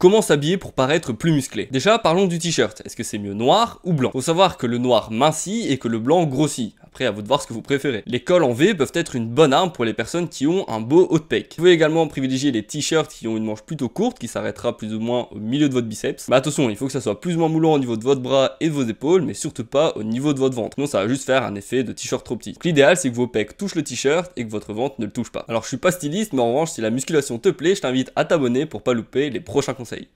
Comment s'habiller pour paraître plus musclé Déjà, parlons du t-shirt. Est-ce que c'est mieux noir ou blanc Faut savoir que le noir mincit et que le blanc grossit à vous de voir ce que vous préférez. Les cols en V peuvent être une bonne arme pour les personnes qui ont un beau haut de pec. Vous pouvez également privilégier les t-shirts qui ont une manche plutôt courte, qui s'arrêtera plus ou moins au milieu de votre biceps. Mais bah, attention, il faut que ça soit plus ou moins moulant au niveau de votre bras et de vos épaules, mais surtout pas au niveau de votre ventre. Sinon, ça va juste faire un effet de t-shirt trop petit. L'idéal, c'est que vos pecs touchent le t-shirt et que votre ventre ne le touche pas. Alors, je suis pas styliste, mais en revanche, si la musculation te plaît, je t'invite à t'abonner pour pas louper les prochains conseils.